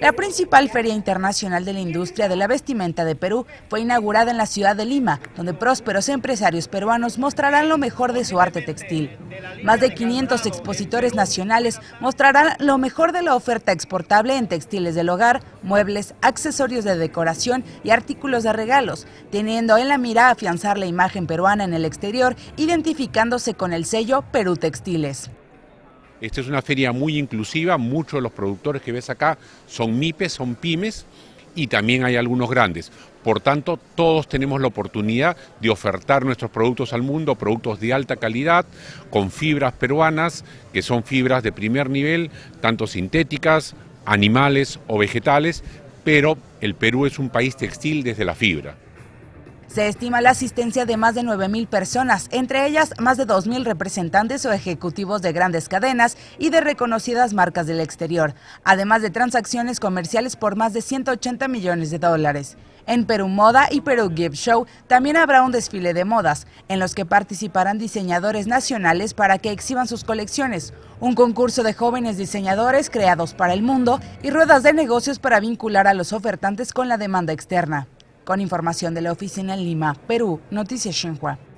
La principal feria internacional de la industria de la vestimenta de Perú fue inaugurada en la ciudad de Lima, donde prósperos empresarios peruanos mostrarán lo mejor de su arte textil. Más de 500 expositores nacionales mostrarán lo mejor de la oferta exportable en textiles del hogar, muebles, accesorios de decoración y artículos de regalos, teniendo en la mira afianzar la imagen peruana en el exterior, identificándose con el sello Perú Textiles. Esta es una feria muy inclusiva, muchos de los productores que ves acá son MIPES, son pymes y también hay algunos grandes. Por tanto, todos tenemos la oportunidad de ofertar nuestros productos al mundo, productos de alta calidad, con fibras peruanas, que son fibras de primer nivel, tanto sintéticas, animales o vegetales, pero el Perú es un país textil desde la fibra. Se estima la asistencia de más de 9.000 personas, entre ellas más de 2.000 representantes o ejecutivos de grandes cadenas y de reconocidas marcas del exterior, además de transacciones comerciales por más de 180 millones de dólares. En Perú Moda y Perú Give Show también habrá un desfile de modas, en los que participarán diseñadores nacionales para que exhiban sus colecciones, un concurso de jóvenes diseñadores creados para el mundo y ruedas de negocios para vincular a los ofertantes con la demanda externa. Con información de la oficina en Lima, Perú, Noticias Xinhua.